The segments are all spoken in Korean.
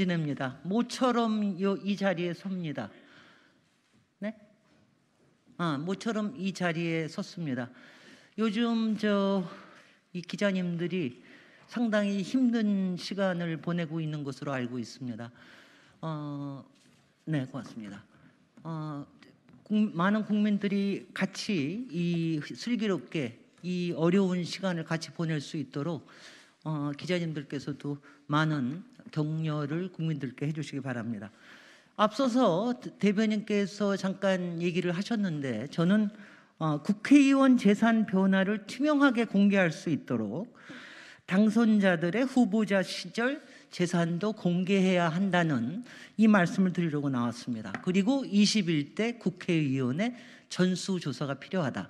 지냅니다. 모처럼 이 자리에 섭니다. 네? 아, 모처럼 이 자리에 섰습니다. 요즘 저 이 기자님들이 상당히 힘든 시간을 보내고 있는 것으로 알고 있습니다. 어, 네, 고맙습니다. 어, 많은 국민들이 같이 이 슬기롭게 이 어려운 시간을 같이 보낼 수 있도록 어, 기자님들께서도 많은 격려를 국민들께 해주시기 바랍니다. 앞서서 대변인께서 잠깐 얘기를 하셨는데 저는 어, 국회의원 재산 변화를 투명하게 공개할 수 있도록 당선자들의 후보자 시절 재산도 공개해야 한다는 이 말씀을 드리려고 나왔습니다. 그리고 21대 국회의원의 전수조사가 필요하다.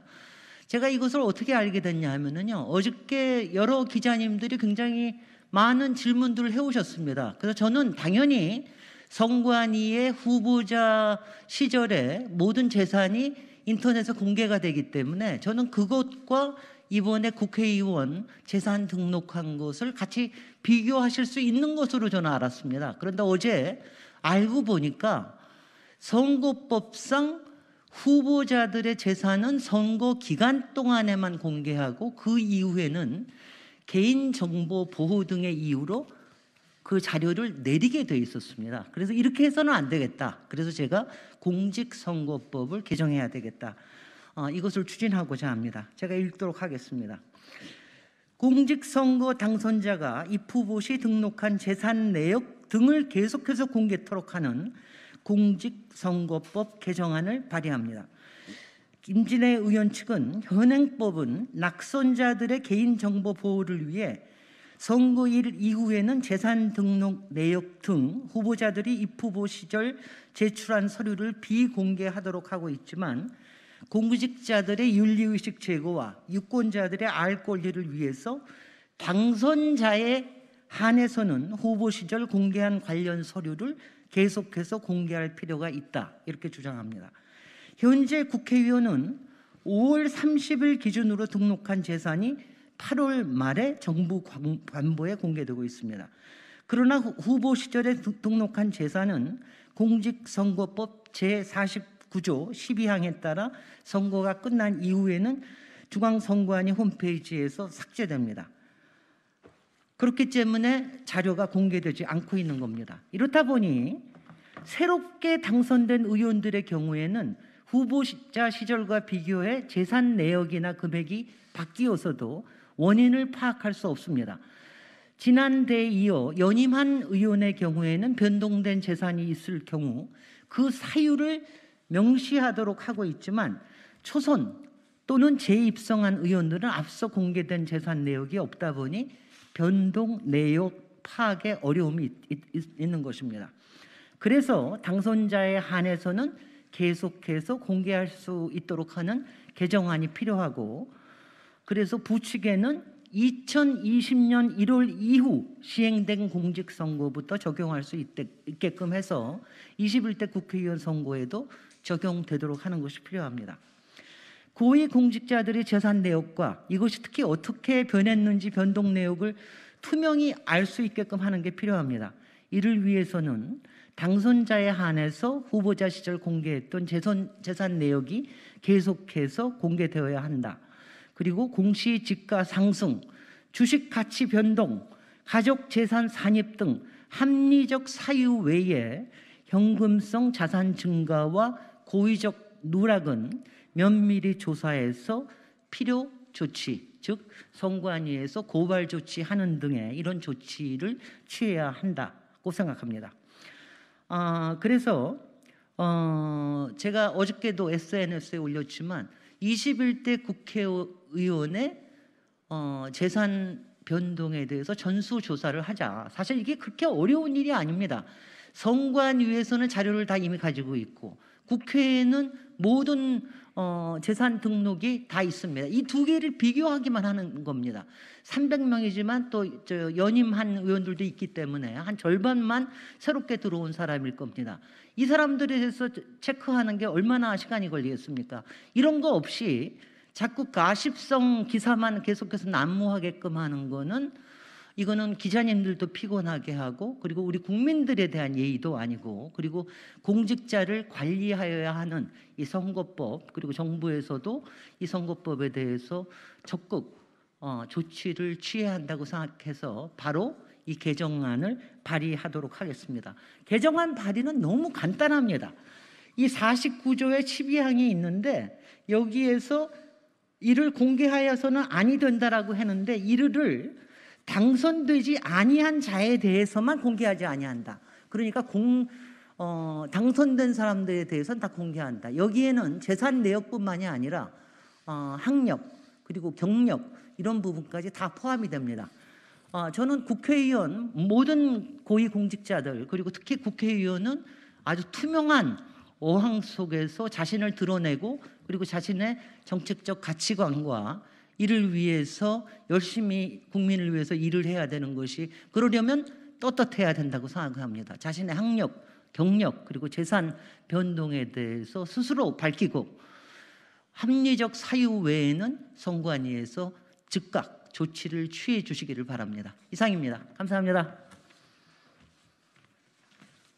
제가 이것을 어떻게 알게 됐냐 하면은요. 어저께 여러 기자님들이 굉장히 많은 질문들을 해오셨습니다. 그래서 저는 당연히 성관이의 후보자 시절에 모든 재산이 인터넷에 공개가 되기 때문에 저는 그것과 이번에 국회의원 재산 등록한 것을 같이 비교하실 수 있는 것으로 저는 알았습니다. 그런데 어제 알고 보니까 선거법상 후보자들의 재산은 선거 기간 동안에만 공개하고 그 이후에는 개인정보 보호 등의 이유로 그 자료를 내리게 돼 있었습니다. 그래서 이렇게 해서는 안 되겠다. 그래서 제가 공직선거법을 개정해야 되겠다. 어, 이것을 추진하고자 합니다. 제가 읽도록 하겠습니다. 공직선거 당선자가 입후보 시 등록한 재산 내역 등을 계속해서 공개토록 하는 공직선거법 개정안을 발의합니다. 김진애 의원 측은 현행법은 낙선자들의 개인정보 보호를 위해 선거일 이후에는 재산 등록 내역 등 후보자들이 입후보 시절 제출한 서류를 비공개하도록 하고 있지만 공직자들의 윤리의식 제고와 유권자들의 알 권리를 위해서 당선자의 한해서는 후보 시절 공개한 관련 서류를 계속해서 공개할 필요가 있다 이렇게 주장합니다. 현재 국회의원은 5월 30일 기준으로 등록한 재산이 8월 말에 정부 관보에 공개되고 있습니다. 그러나 후보 시절에 등록한 재산은 공직선거법 제49조 12항에 따라 선거가 끝난 이후에는 중앙선관위 홈페이지에서 삭제됩니다. 그렇기 때문에 자료가 공개되지 않고 있는 겁니다. 이렇다 보니 새롭게 당선된 의원들의 경우에는 후보자 시절과 비교해 재산 내역이나 금액이 바뀌어서도 원인을 파악할 수 없습니다. 지난 대에 이어 연임한 의원의 경우에는 변동된 재산이 있을 경우 그 사유를 명시하도록 하고 있지만 초선 또는 재입성한 의원들은 앞서 공개된 재산 내역이 없다 보니 변동, 내역, 파악에 어려움이 있, 있, 있, 는 것입니다. 그래서 당선자에 한해서는 계속해서 공개할 수 있도록 하는 개정안이 필요하고 그래서 부칙에는 2020년 1월 이후 시행된 공직선거부터 적용할 수 있게끔 해서 21대 국회의원 선거에도 적용되도록 하는 것이 필요합니다. 고위공직자들의 재산 내역과 이것이 특히 어떻게 변했는지 변동 내역을 투명히 알 수 있게끔 하는 게 필요합니다. 이를 위해서는 당선자에 한해서 후보자 시절 공개했던 재선, 재산 내역이 계속해서 공개되어야 한다. 그리고 공시 지가 상승, 주식 가치 변동, 가족 재산 산입 등 합리적 사유 외에 현금성 자산 증가와 고의적 누락은 면밀히 조사해서 필요 조치, 즉 선관위에서 고발 조치하는 등의 이런 조치를 취해야 한다고 생각합니다. 아, 그래서 어, 제가 어저께도 SNS에 올렸지만 21대 국회의원의 어, 재산 변동에 대해서 전수 조사를 하자. 사실 이게 그렇게 어려운 일이 아닙니다. 성관위에서는 자료를 다 이미 가지고 있고 국회에는 모든 어, 재산 등록이 다 있습니다. 이 두 개를 비교하기만 하는 겁니다. 300명이지만 또저 연임한 의원들도 있기 때문에 한 절반만 새롭게 들어온 사람일 겁니다. 이 사람들에 대해서 체크하는 게 얼마나 시간이 걸리겠습니까? 이런 거 없이 자꾸 가십성 기사만 계속해서 난무하게끔 하는 거는 이거는 기자님들도 피곤하게 하고 그리고 우리 국민들에 대한 예의도 아니고 그리고 공직자를 관리하여야 하는 이 선거법 그리고 정부에서도 이 선거법에 대해서 적극 어, 조치를 취해야 한다고 생각해서 바로 이 개정안을 발의하도록 하겠습니다. 개정안 발의는 너무 간단합니다. 이4 9조의 12항이 있는데 여기에서 이를 공개하여서는 아니 된다라고 했는데 이를 당선되지 아니한 자에 대해서만 공개하지 아니한다. 그러니까 공, 어, 당선된 사람들에 대해서는 다 공개한다. 여기에는 재산 내역뿐만이 아니라 어, 학력 그리고 경력 이런 부분까지 다 포함이 됩니다. 어, 저는 국회의원 모든 고위공직자들 그리고 특히 국회의원은 아주 투명한 어항 속에서 자신을 드러내고 그리고 자신의 정책적 가치관과 이를 위해서 열심히 국민을 위해서 일을 해야 되는 것이 그러려면 떳떳해야 된다고 생각합니다. 자신의 학력, 경력 그리고 재산 변동에 대해서 스스로 밝히고 합리적 사유 외에는 선관위에서 즉각 조치를 취해 주시기를 바랍니다. 이상입니다. 감사합니다.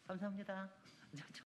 감사합니다.